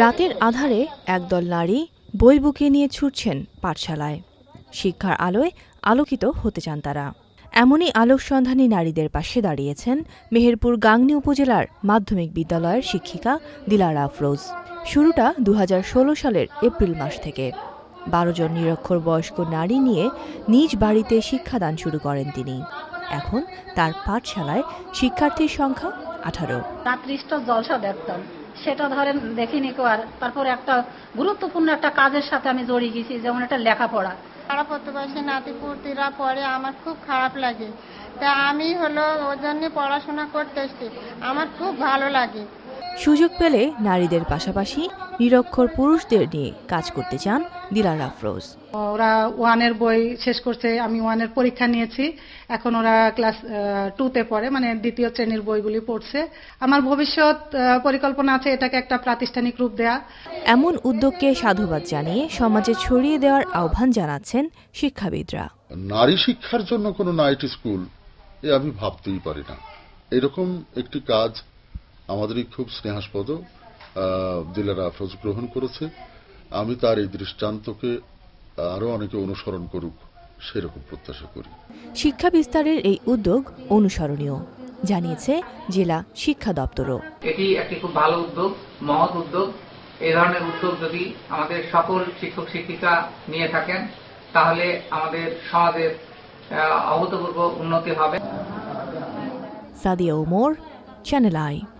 রাতের আধারে একদল নারী বই বুকিয়ে নিয়ে ছুটছেন পাঠশালায় শিক্ষার আলোয় আলোকিত হতে চান তারা এমনই আলোক সন্ধানী নারীদের পাশে দাঁড়িয়েছেন মেহেরপুর গাংনি উপজেলার মাধ্যমিক বিদ্যালয়ের শিক্ষিকা দিলারা আফরোজ শুরুটা দু সালের এপ্রিল মাস থেকে বারো জন নিরক্ষর বয়স্ক নারী নিয়ে নিজ বাড়িতে শিক্ষাদান শুরু করেন তিনি এখন তার পাঠশালায় শিক্ষার্থীর সংখ্যা আঠারো জলসা দেখতাম সেটা ধরেন দেখিনি কেউ আর তারপরে একটা গুরুত্বপূর্ণ একটা কাজের সাথে আমি জড়িয়ে গেছি যেমন একটা লেখাপড়া তারা প্রতিবয়সী নাতিপুতিরা পড়ে আমার খুব খারাপ লাগে তা আমি হলো ওর জন্য পড়াশোনা করতে আমার খুব ভালো লাগে সুযোগ পেলে নারীদের পাশাপাশি নিরক্ষর পুরুষদের নিয়ে কাজ করতে চান দিলার আফরোজ ওরা ওয়ানের বই শেষ করছে আমি ওয়ানের পরীক্ষা নিয়েছি এখন ওরা ক্লাস টুতে পড়ে মানে দ্বিতীয় শ্রেণীর বইগুলি পড়ছে আমার ভবিষ্যৎ পরিকল্পনা আছে এটাকে একটা প্রাতিষ্ঠানিক রূপ দেয়া এমন উদ্যোগকে সাধুবাদ জানিয়ে সমাজে ছড়িয়ে দেওয়ার আহ্বান জানাচ্ছেন শিক্ষাবিদরা নারী শিক্ষার জন্য কোনো নাইট স্কুল এ আমি ভাবতেই পারি না এরকম একটি কাজ আমাদেরই খুব স্নেহাস্পদ দিলারা আফরোজ গ্রহণ করেছে আমি তার এই দৃষ্টান্তকে আরও অনেকে অনুসরণ করুক সেরকম প্রত্যাশা করি শিক্ষা বিস্তারের এই উদ্যোগ অনুসরণীয় জানিয়েছে জেলা শিক্ষা দপ্তরও এটি একটি খুব ভালো উদ্যোগ মহৎ উদ্যোগ এই ধরনের উদ্যোগ যদি আমাদের সকল শিক্ষক শিক্ষিকা নিয়ে থাকেন তাহলে আমাদের সমাজের অভূতপূর্ব উন্নতি হবে সাদিয়া ওমর চ্যানেল আই